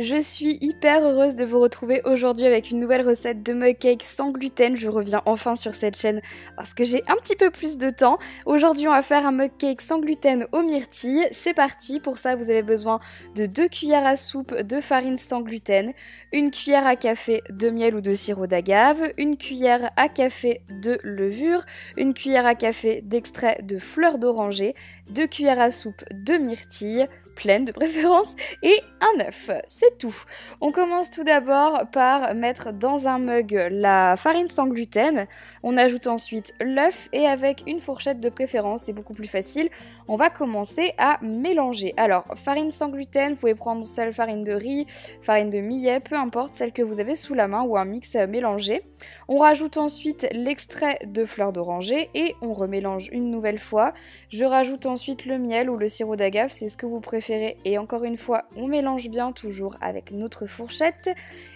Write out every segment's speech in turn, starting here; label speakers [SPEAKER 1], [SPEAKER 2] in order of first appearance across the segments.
[SPEAKER 1] Je suis hyper heureuse de vous retrouver aujourd'hui avec une nouvelle recette de mug cake sans gluten. Je reviens enfin sur cette chaîne parce que j'ai un petit peu plus de temps. Aujourd'hui, on va faire un mug cake sans gluten aux myrtilles. C'est parti. Pour ça, vous avez besoin de 2 cuillères à soupe de farine sans gluten, une cuillère à café de miel ou de sirop d'agave, une cuillère à café de levure, une cuillère à café d'extrait de fleur d'oranger, 2 cuillères à soupe de myrtille, pleine de préférence, et un œuf. C'est tout. On commence tout d'abord par mettre dans un mug la farine sans gluten. On ajoute ensuite l'œuf et avec une fourchette de préférence, c'est beaucoup plus facile, on va commencer à mélanger. Alors, farine sans gluten, vous pouvez prendre celle farine de riz, farine de millet, peu importe, celle que vous avez sous la main ou un mix mélangé. On rajoute ensuite l'extrait de fleur d'oranger et on remélange une nouvelle fois. Je rajoute ensuite le miel ou le sirop d'agave, c'est ce que vous préférez et encore une fois, on mélange bien toujours avec notre fourchette.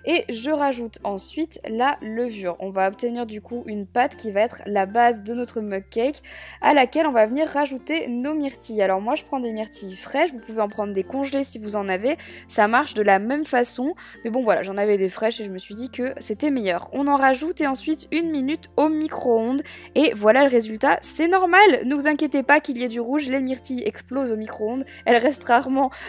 [SPEAKER 1] Et je rajoute ensuite la levure. On va obtenir du coup une pâte qui va être la base de notre mug cake à laquelle on va venir rajouter nos myrtilles. Alors moi je prends des myrtilles fraîches, vous pouvez en prendre des congelées si vous en avez. Ça marche de la même façon. Mais bon voilà, j'en avais des fraîches et je me suis dit que c'était meilleur. On en rajoute et ensuite une minute au micro-ondes. Et voilà le résultat. C'est normal, ne vous inquiétez pas qu'il y ait du rouge, les myrtilles explosent au micro-ondes. Elle restera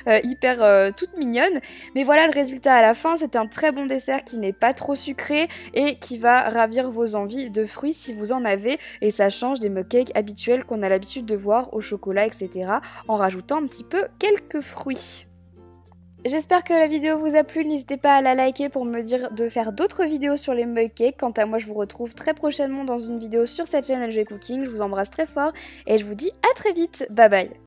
[SPEAKER 1] euh, hyper euh, toute mignonne. Mais voilà le résultat à la fin, c'est un très bon dessert qui n'est pas trop sucré et qui va ravir vos envies de fruits si vous en avez. Et ça change des mug cakes habituels qu'on a l'habitude de voir au chocolat, etc. en rajoutant un petit peu quelques fruits. J'espère que la vidéo vous a plu, n'hésitez pas à la liker pour me dire de faire d'autres vidéos sur les mug cakes. Quant à moi, je vous retrouve très prochainement dans une vidéo sur cette chaîne LG Cooking. Je vous embrasse très fort et je vous dis à très vite. Bye bye